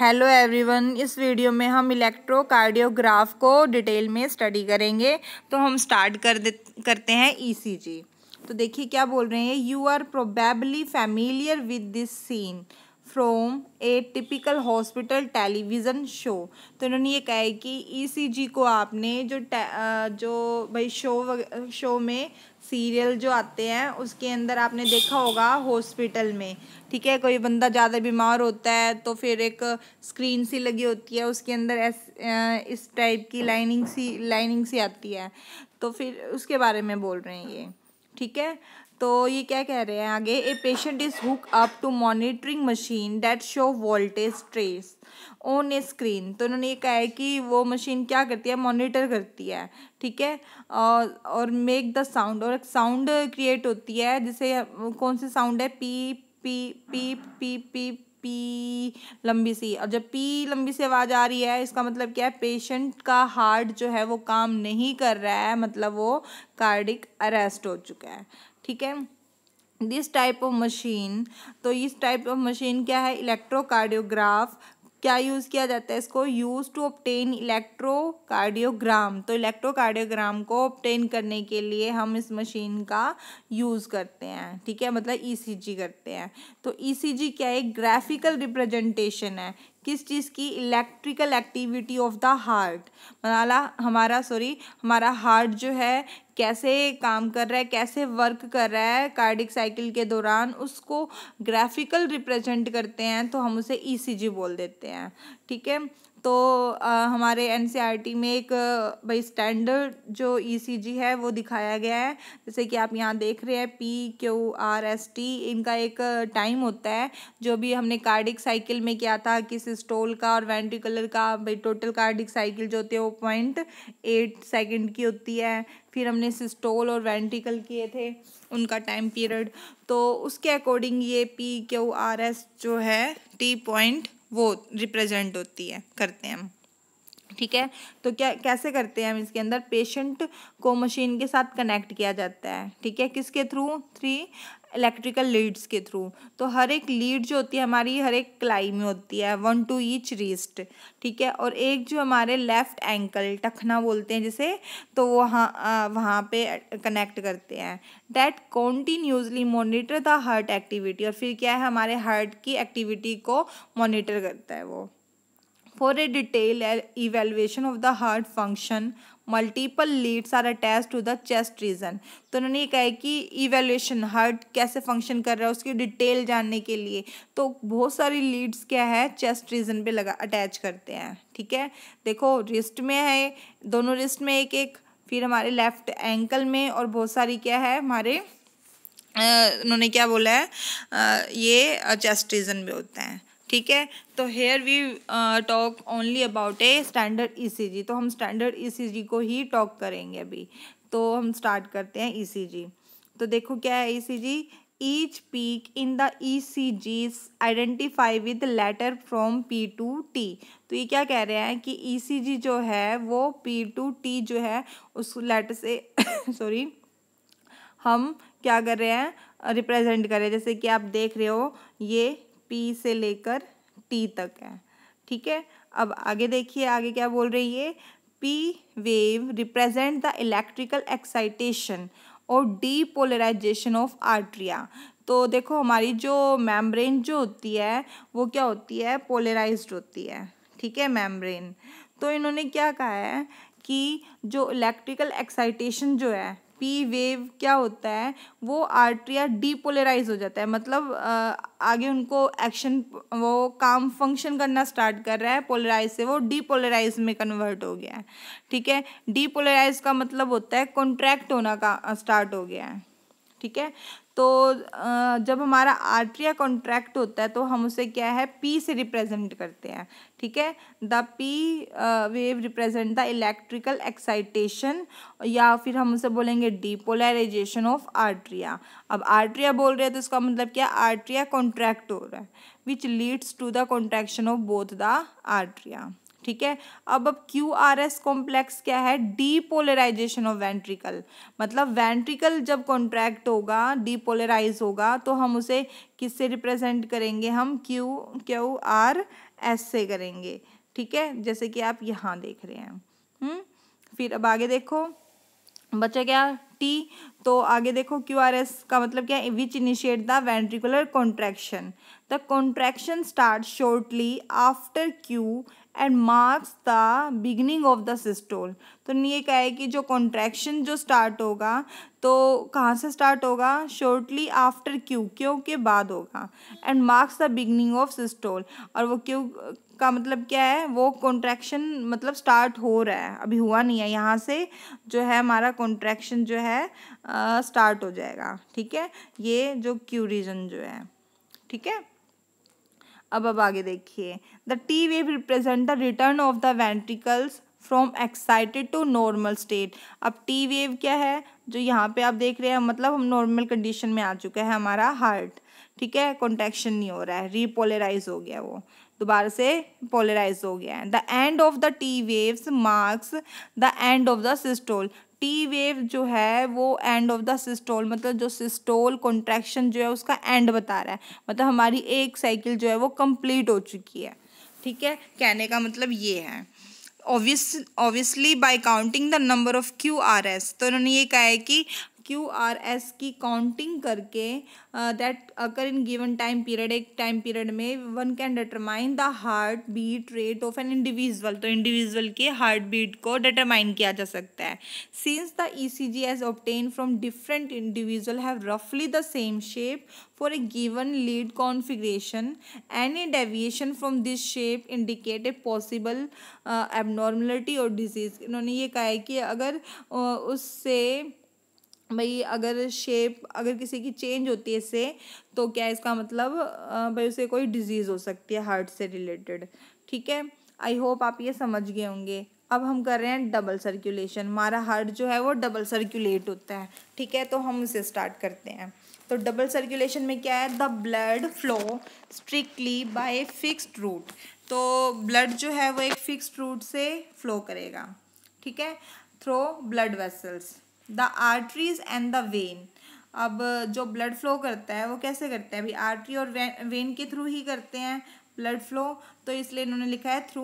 Hello everyone इस video में हम इलेक्ट्रोकार्डियोग्राफ को डिटेल में स्टडी करेंगे तो हम स्टार्ट कर दे करते हैं ईसीजी e तो देखिए क्या बोल रहे हैं you are probably familiar with this scene from a typical hospital television show तो इन्होंने ये कहा है कि ईसीजी e को आपने जो जो भाई शो शो में सीरियल जो आते हैं उसके अंदर आपने देखा होगा हॉस्पिटल में ठीक है कोई बंदा ज़्यादा बीमार होता है तो फिर एक स्क्रीन सी लगी होती है उसके अंदर एस, इस टाइप की लाइनिंग सी लाइनिंग सी आती है तो फिर उसके बारे में बोल रहे हैं ये ठीक है तो ये क्या कह रहे हैं आगे a patient is hook up to monitoring machine that show voltage trace on a screen तो उन्होंने ये कहा है कि वो मशीन क्या करती है मॉनिटर करती है ठीक है और मेक द साउंड और एक साउंड क्रिएट होती है जिसे कौन सी साउंड है P P P P P P लंबी सी और जब पी लंबी सी आवाज़ आ रही है इसका मतलब क्या है पेशेंट का हार्ट जो है वो काम नहीं कर रहा है मतलब वो कार्डिक अरेस्ट हो चुका है ठीक है दिस टाइप ऑफ मशीन तो इस टाइप ऑफ मशीन क्या है इलेक्ट्रोकार्डियोग्राफ क्या यूज़ किया जाता है इसको यूज़ टू ऑप्टेन इलेक्ट्रोकार्डियोग्राम तो इलेक्ट्रोकार्डियोग्राम को ऑप्टेन करने के लिए हम इस मशीन का यूज़ करते हैं ठीक है मतलब ईसीजी e करते हैं तो ईसीजी e क्या है ग्राफिकल रिप्रेजेंटेशन है किस चीज़ की electrical activity of the heart मनाला हमारा सॉरी हमारा हार्ट जो है कैसे काम कर रहा है कैसे वर्क कर रहा है कार्डिक साइकिल के दौरान उसको ग्राफिकल रिप्रेजेंट करते हैं तो हम उसे ईसीजी e बोल देते हैं ठीक है तो आ, हमारे एन e में एक भाई स्टैंडर्ड जो ई e है वो दिखाया गया है जैसे कि आप यहाँ देख रहे हैं P Q R S T इनका एक टाइम होता है जो भी हमने कार्डिक साइकिल में किया था कि सिस्टोल का और वेंट्रिकुलर का भाई टोटल कार्डिक साइकिल जो होती है वो पॉइंट एट सेकेंड की होती है फिर हमने सिस्टोल और वेंटिकल किए थे उनका टाइम पीरियड तो उसके अकॉर्डिंग ये पी क्यू आर एस जो है टी पॉइंट वो रिप्रेजेंट होती है करते हैं हम ठीक है तो क्या कैसे करते हैं हम इसके अंदर पेशेंट को मशीन के साथ कनेक्ट किया जाता है ठीक है किसके थ्रू थ्री इलेक्ट्रिकल लीड्स के थ्रू तो हर एक लीड जो होती है हमारी हर एक क्लाई में होती है वन टू ईच रिस्ट ठीक है और एक जो हमारे लेफ़्ट एंकल टखना बोलते हैं जिसे तो वहाँ वहाँ पे कनेक्ट करते हैं that continuously monitor the heart activity और फिर क्या है हमारे हार्ट की एक्टिविटी को मोनिटर करता है वो For a detailed e-, evaluation of the heart function, multiple leads are attach to the chest region तो उन्होंने ये कहा कि इवेल्यूशन हार्ट कैसे फंक्शन कर रहा है उसकी डिटेल जानने के लिए तो बहुत सारी लीड्स क्या है चेस्ट रीजन पे लगा अटैच करते हैं ठीक है देखो रिस्ट में है दोनों रिस्ट में एक एक फिर हमारे लेफ्ट एंकल में और बहुत सारी क्या है हमारे उन्होंने क्या बोला है आ, ये चेस्ट रीजन में होता है ठीक है तो here we talk only about a standard ECG तो हम स्टैंडर्ड ईसीजी e को ही टॉक करेंगे अभी तो हम स्टार्ट करते हैं ईसीजी e तो देखो क्या है ECG in the E C G identify with letter from P to T तो ये क्या कह रहे हैं कि ई सी जी जो है वो पी टू टी जो है उस लेटर से सॉरी हम क्या कर रहे हैं रिप्रेजेंट कर रहे हैं जैसे कि आप देख रहे हो ये पी से लेकर टी तक है ठीक है अब आगे देखिए आगे क्या बोल रही है P wave represent the electrical excitation और डी पोलराइजेशन ऑफ आर्ट्रिया तो देखो हमारी जो मैमब्रेन जो होती है वो क्या होती है पोलराइज्ड होती है ठीक है मैमब्रेन तो इन्होंने क्या कहा है कि जो इलेक्ट्रिकल एक्साइटेशन जो है पी वेव क्या होता है वो आर्ट्रिया डीपोलराइज हो जाता है मतलब आगे उनको एक्शन वो काम फंक्शन करना स्टार्ट कर रहा है पोलराइज से वो डीपोलराइज में कन्वर्ट हो गया है ठीक है डीपोलराइज का मतलब होता है कॉन्ट्रैक्ट होना का स्टार्ट हो गया है ठीक है तो जब हमारा आर्ट्रिया कॉन्ट्रैक्ट होता है तो हम उसे क्या है पी से रिप्रेजेंट करते हैं ठीक है the P wave represent the electrical excitation या फिर हम उसे बोलेंगे डीपोलराइजेशन ऑफ आर्ट्रिया अब आर्ट्रिया बोल रहे हैं तो इसका मतलब क्या आर्ट्रिया कॉन्ट्रैक्ट हो रहा है which leads to the contraction of both the atria ठीक है अब अब क्यू आर एस कॉम्प्लेक्स क्या है डीपोलराइजेशन ऑफ वेंट्रिकल मतलब वेंट्रिकल जब कॉन्ट्रैक्ट होगा डीपोलराइज होगा तो हम उसे किससे रिप्रेजेंट करेंगे हम क्यू क्यू आर एस से करेंगे ठीक है जैसे कि आप यहाँ देख रहे हैं हुँ? हम्म? फिर अब आगे देखो बचा क्या टी तो आगे देखो क्यू आर एस का मतलब क्या which initiate the ventricular contraction The contraction starts shortly after Q and marks the beginning of the systole तो ये कहा है कि जो कॉन्ट्रैक्शन जो स्टार्ट होगा तो कहाँ से स्टार्ट होगा शॉर्टली आफ्टर क्यू क्यू के बाद होगा and marks the beginning of systole और वो क्यू का मतलब क्या है वो कॉन्ट्रैक्शन मतलब स्टार्ट हो रहा है अभी हुआ नहीं है यहाँ से जो है हमारा कॉन्ट्रैक्शन जो है स्टार्ट हो जाएगा ठीक है ये जो क्यू रीजन जो है ठीक है अब अब आगे देखिए the T wave represent the return of the ventricles from excited to normal state अब टी वेव क्या है जो यहाँ पे आप देख रहे हैं मतलब हम नॉर्मल कंडीशन में आ चुका है हमारा हार्ट ठीक है कॉन्टेक्शन नहीं हो रहा है रीपोलराइज हो गया वो दोबारा से पोलराइज हो गया है the end of the T waves marks the end of the systole T wave जो है वो एंड ऑफ द सिस्टोल मतलब जो सिस्टोल कॉन्ट्रैक्शन जो है उसका एंड बता रहा है मतलब हमारी एक साइकिल जो है वो कंप्लीट हो चुकी है ठीक है कहने का मतलब ये है obvious obviously by counting the number of Q R S तो उन्होंने ये कहा है कि क्यू आर एस की काउंटिंग करके that occur in given time period एक टाइम पीरियड में one can determine the heart beat rate of an individual तो इंडिविजुअल के हार्ट बीट को डिटरमाइन किया जा सकता है since the E C G as obtain from different individual have रफली the same shape for a given lead configuration any deviation from this shape indicate a possible abnormality और disease इन्होंने ये कहा है कि अगर uh, उससे भाई अगर शेप अगर किसी की चेंज होती है इससे तो क्या इसका मतलब भाई उसे कोई डिजीज़ हो सकती है हार्ट से रिलेटेड ठीक है आई होप आप ये समझ गए होंगे अब हम कर रहे हैं डबल सर्कुलेशन हमारा हार्ट जो है वो डबल सर्कुलेट होता है ठीक है तो हम उसे स्टार्ट करते हैं तो डबल सर्कुलेशन में क्या है the blood flow strictly by fixed route तो ब्लड जो है वो एक फिक्स्ड रूट से फ्लो करेगा ठीक है through blood vessels the arteries and the vein अब जो ब्लड फ्लो करता है वो कैसे करता है अभी आर्टरी और वेन के थ्रू ही करते हैं ब्लड फ्लो तो इसलिए इन्होंने लिखा है through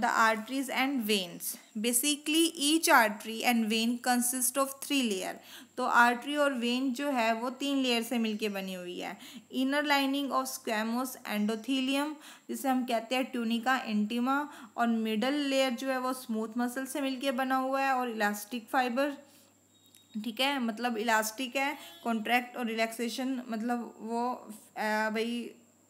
the arteries and veins basically each artery and vein consist of three layer तो आर्टरी और वेन जो है वो तीन लेयर से मिलके बनी हुई है inner lining of squamous endothelium जिसे हम कहते हैं ट्यूनिका एंटीमा और मिडल लेयर जो है वो स्मूथ मसल से मिलके बना हुआ है और इलास्टिक फाइबर ठीक है मतलब इलास्टिक है कॉन्ट्रैक्ट और रिलैक्सेशन मतलब वो भाई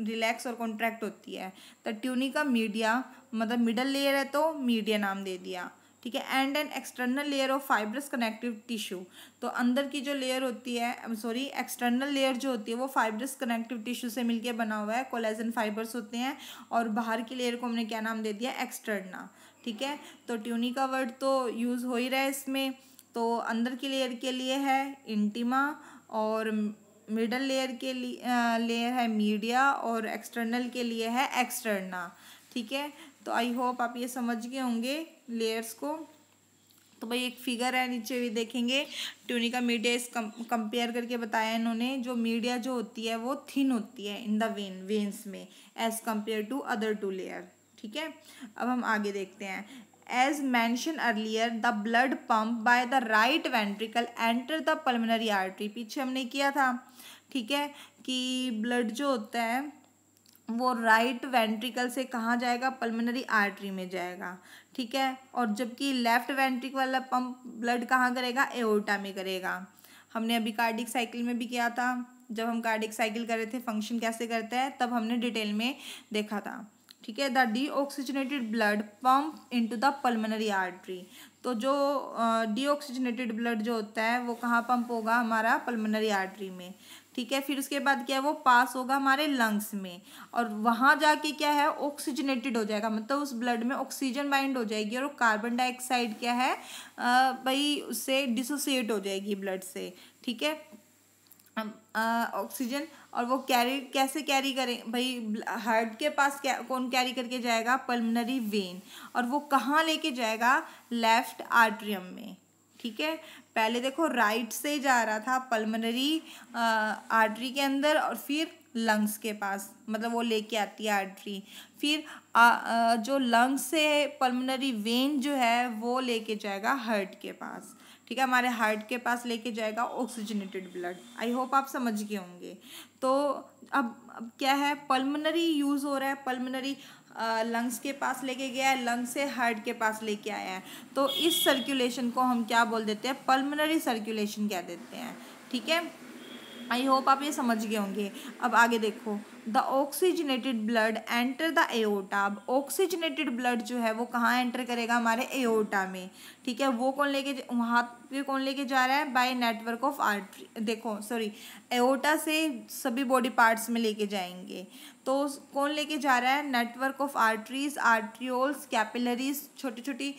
रिलैक्स और कॉन्ट्रैक्ट होती है तो ट्यूनिका मीडिया मतलब मिडल लेयर है तो मीडिया नाम दे दिया ठीक है and an external layer of fibrous connective tissue तो अंदर की जो लेयर होती है सॉरी एक्सटर्नल लेयर जो होती है वो फाइब्रस कनेक्टिव टिश्यू से मिलके बना हुआ है कोलेजन फाइबर्स होते हैं और बाहर की लेयर को हमने क्या नाम दे दिया एक्सटर्ना ठीक है तो ट्यूनिका वर्ड तो यूज़ हो ही रहा है इसमें तो अंदर की लेयर के लिए है इंटीमा और मिडल लेयर के लिए लेयर है मीडिया और एक्सटर्नल के लिए है एक्सटर्ना ठीक है तो आई होप आप ये समझ गए होंगे लेयर्स को तो भाई एक फिगर है नीचे भी देखेंगे ट्यूनिका मीडिया इस कंपेयर करके बताया इन्होंने जो मीडिया जो होती है वो थिन होती है इन द वेन वेन्स में as compare to other two layer ठीक है अब हम आगे देखते हैं as mentioned earlier the blood pump by the right ventricle enter the pulmonary artery पीछे हमने किया था ठीक है कि ब्लड जो होता है वो राइट right वेंट्रिकल से कहाँ जाएगा पल्मनरी आर्टरी में जाएगा ठीक है और जबकि लेफ्ट वेंट्रिक वाला पंप ब्लड कहाँ करेगा एओटा में करेगा हमने अभी कार्डिक साइकिल में भी किया था जब हम कार्डिक साइकिल कर रहे थे फंक्शन कैसे करते हैं तब हमने डिटेल में देखा था ठीक है the deoxygenated blood pump into the pulmonary artery तो जो डीऑक्सीजनेटेड uh, ब्लड जो होता है वो कहाँ पंप होगा हमारा पल्मनरी आर्ट्री में ठीक है फिर उसके बाद क्या है वो पास होगा हमारे लंग्स में और वहाँ जाके क्या है ऑक्सीजनेटेड हो जाएगा मतलब उस ब्लड में ऑक्सीजन बाइंड हो जाएगी और कार्बन डाइऑक्साइड क्या है भाई उससे डिसोसिएट हो जाएगी ब्लड से ठीक है ऑक्सीजन और वो कैरी कैसे कैरी करें भाई हार्ट के पास क्या कौन कैरी करके जाएगा पल्मोनरी वेन और वो कहाँ लेके जाएगा लेफ्ट आर्ट्रियम में ठीक है पहले देखो राइट से जा रहा था पल्मोनरी आर्टरी के अंदर और फिर लंग्स के पास मतलब वो लेके आती है आर्टरी फिर आ, आ, जो लंग्स से पल्मोनरी वेन जो है वो लेके जाएगा हार्ट के पास ठीक है हमारे हार्ट के पास लेके जाएगा ऑक्सीजनेटेड ब्लड आई होप आप समझ गए होंगे तो अब अब क्या है पल्मनरी यूज़ हो रहा है पल्मोनरी लंग्स के पास लेके गया है लंग्स से हार्ट के पास लेके आया है तो इस सर्कुलेशन को हम क्या बोल देते हैं पल्मोनरी सर्कुलेशन कह देते हैं ठीक है आई होप आप ये समझ गए होंगे अब आगे देखो the oxygenated blood enter the aorta अब ऑक्सीजनेटेड ब्लड जो है वो कहाँ एंटर करेगा हमारे एओटा में ठीक है वो कौन लेके वहाँ पे कौन लेके जा रहा है बाय नेटवर्क ऑफ आर्टरी देखो सॉरी एओटा से सभी बॉडी पार्ट्स में लेके जाएंगे तो कौन लेके जा रहा है network of arteries arterioles capillaries छोटी छोटी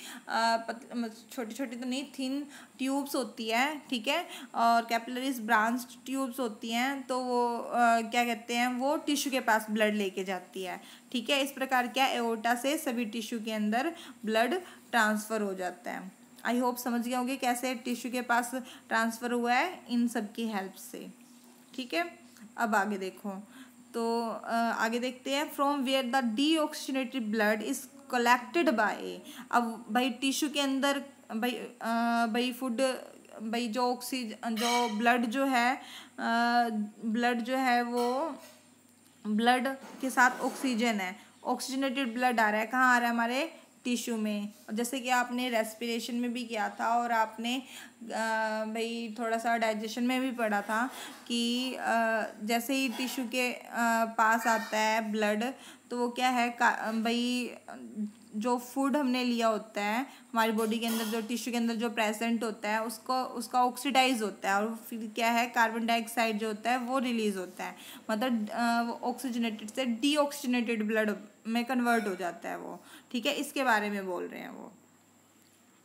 छोटी छोटी तो नहीं थिन ट्यूब्स होती है ठीक है और कैपिलरीज ब्रांच ट्यूब्स होती हैं तो वो आ, क्या कहते हैं वो टिश्यू के पास ब्लड लेके जाती है ठीक है इस प्रकार क्या एओटा से सभी टिश्यू के अंदर ब्लड ट्रांसफ़र हो जाता है आई होप समझ गए होंगे कैसे टिश्यू के पास ट्रांसफ़र हुआ है इन सब की हेल्प से ठीक है अब आगे देखो तो आगे देखते हैं from where the deoxygenated blood is collected by अब भाई टिश्यू के अंदर भाई आ, भाई फूड भाई जो ऑक्सीजन जो ब्लड जो है आ, ब्लड जो है वो ब्लड के साथ ऑक्सीजन है ऑक्सीजनेटेड ब्लड आ रहा है कहाँ आ रहा है हमारे टिश्यू में जैसे कि आपने रेस्पिरेशन में भी किया था और आपने भाई थोड़ा सा डाइजेशन में भी पढ़ा था कि जैसे ही टिश्यू के पास आता है ब्लड तो वो क्या है भाई जो फूड हमने लिया होता है हमारी बॉडी के अंदर जो टिश्यू के अंदर जो प्रेजेंट होता है उसको उसका ऑक्सीडाइज होता है और फिर क्या है कार्बन डाइऑक्साइड जो होता है वो रिलीज होता है मतलब ऑक्सीजनेटेड से डीऑक्सीजनेटेड ब्लड में कन्वर्ट हो जाता है वो ठीक है इसके बारे में बोल रहे हैं वो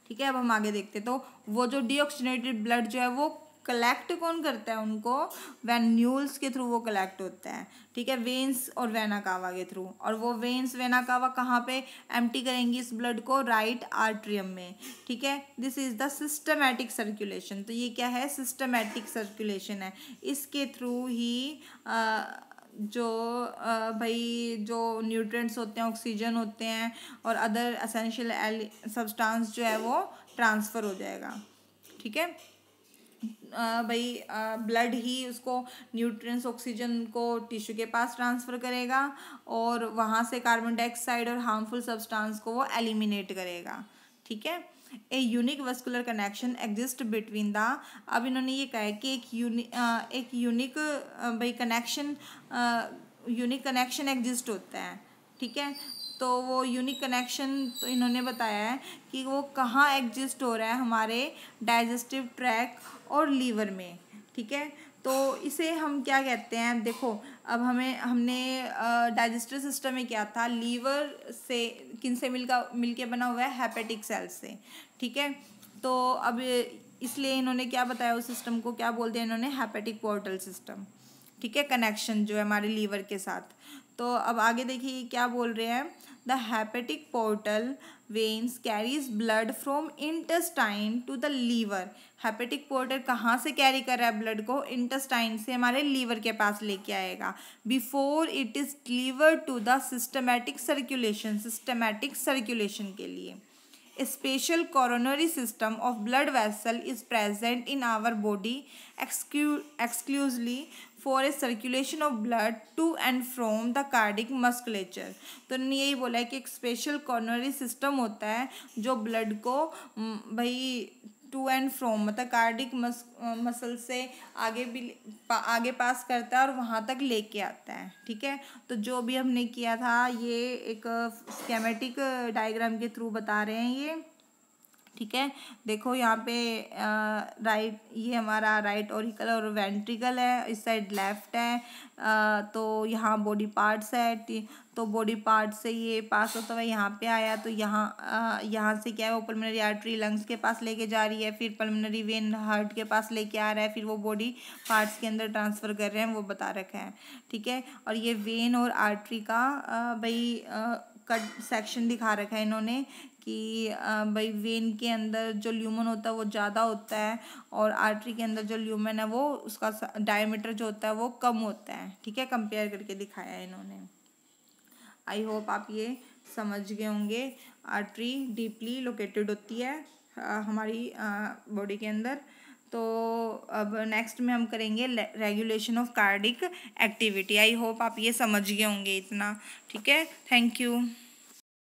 ठीक है अब हम आगे देखते हैं तो वो जो डीऑक्सीजनेटेड ब्लड जो है वो कलेक्ट कौन करता है उनको वेन्यूल्स के थ्रू वो कलेक्ट होता है ठीक है वेन्स और वेनाकावा के थ्रू और वो वेन्स वेनाकावा कहाँ पे एम्प्टी करेंगी इस ब्लड को राइट आर्ट्रियम में ठीक है this is the systematic circulation तो ये क्या है सिस्टमेटिक सर्कुलेशन है इसके थ्रू ही आ, जो भाई जो न्यूट्रेंट्स होते हैं ऑक्सीजन होते हैं और अदर असेंशियल सब्सटेंस जो है वो ट्रांसफ़र हो जाएगा ठीक है भाई ब्लड ही उसको न्यूट्रिएंट्स ऑक्सीजन को टिश्यू के पास ट्रांसफ़र करेगा और वहाँ से कार्बन डाइऑक्साइड और हार्मफुल सब्सटेंस को वो एलिमिनेट करेगा ठीक है a unique vascular connection exist between the अब इन्होंने ये कहा है कि एक यूनिक एक यूनिक भाई कनेक्शन यूनिक कनेक्शन एग्जिस्ट होता है ठीक है तो वो यूनिक कनेक्शन तो इन्होंने बताया है कि वो कहाँ एग्जिस्ट हो रहा है हमारे डाइजेस्टिव ट्रैक और लीवर में ठीक है तो इसे हम क्या कहते हैं देखो अब हमें हमने डाइजेस्टिव सिस्टम में क्या था लीवर से किन से मिलकर मिल के बना हुआ है हैपेटिक सेल्स से ठीक है तो अब इसलिए इन्होंने क्या बताया उस सिस्टम को क्या बोल दिया इन्होंने हैपेटिक पोर्टल सिस्टम ठीक है कनेक्शन जो है हमारे लीवर के साथ तो अब आगे देखिए क्या बोल रहे हैं the hepatic portal veins carries blood from intestine to the liver hepatic portal कहाँ से कैरी कर रहा है ब्लड को इंटेस्टाइन से हमारे लीवर के पास लेके आएगा before it is deliver to the systematic circulation systematic circulation के लिए special coronary system of blood vessel is present in our body exclusively for a circulation of blood to and from the cardiac musculature तो उन्होंने यही बोला है कि एक special coronary system होता है जो ब्लड को हम्म, भाई टू एंड फ्रोम मतलब कार्डिक मस मसल से आगे भी पा, आगे पास करता है और वहाँ तक लेके आता है ठीक है तो जो भी हमने किया था ये एक स्केमेटिक डायग्राम के थ्रू बता रहे हैं ये ठीक है देखो यहाँ पे आ, राइट ये हमारा राइट ओरिकल और वेंट्रिकल है इस साइड लेफ्ट है आ, तो यहाँ बॉडी पार्ट्स है तो बॉडी पार्ट से ये पास होता हुआ यहाँ पे आया तो यहाँ यहाँ से क्या है वो पल्मोनरी आर्टरी लंग्स के पास लेके जा रही है फिर पल्मोनरी वेन हार्ट के पास लेके आ रहा है फिर वो बॉडी पार्ट्स के अंदर ट्रांसफ़र कर रहे हैं वो बता रखे हैं ठीक है और ये वेन और आर्टरी का भाई कट सेक्शन दिखा रखा है इन्होंने कि भाई वेन के अंदर जो ल्यूमन होता है वो ज़्यादा होता है और आर्टरी के अंदर जो ल्यूमन है वो उसका डायमीटर जो होता है वो कम होता है ठीक है कंपेयर करके दिखाया है इन्होंने आई होप आप ये समझ गए होंगे आर्टरी डीपली लोकेटेड होती है हमारी बॉडी के अंदर तो अब नेक्स्ट में हम करेंगे regulation of cardiac activity I hope आप ये समझ गए होंगे इतना ठीक है थैंक यू